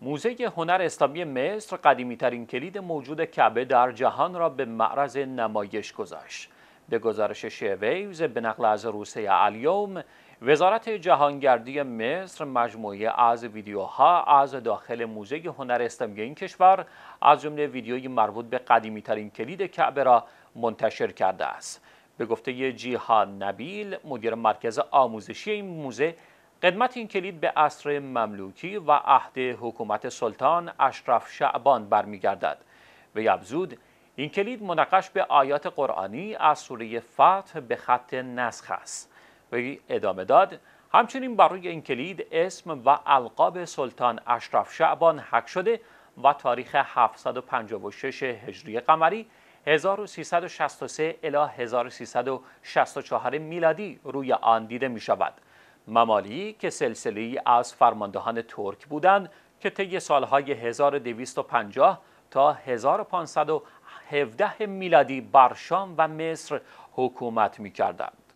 موزه هنر اسلامی مصر قدیمی ترین کلید موجود کعبه در جهان را به معرض نمایش گذاشت. به گزارش شیویز به نقل از روسیه الیوم وزارت جهانگردی مصر مجموعه از ویدیوها از داخل موزه هنر اسلامی این کشور از جمله ویدیوی مربوط به قدیمیترین کلید کعبه را منتشر کرده است. به گفته جیهان نبیل مدیر مرکز آموزشی این موزه قدمت این کلید به عصر مملوکی و عهد حکومت سلطان اشرف شعبان برمیگردد به یبزود این کلید منقش به آیات قرآنی از سوره فتح به خط نسخ است وی ادامه داد همچنین بر روی این کلید اسم و القاب سلطان اشرف شعبان حک شده و تاریخ 756 هجری قمری 1363 الی 1364 میلادی روی آن دیده می شود ممالی که ای از فرماندهان ترک بودند که طی سالهای 1250 تا 1517 میلادی بر شام و مصر حکومت می‌کردند.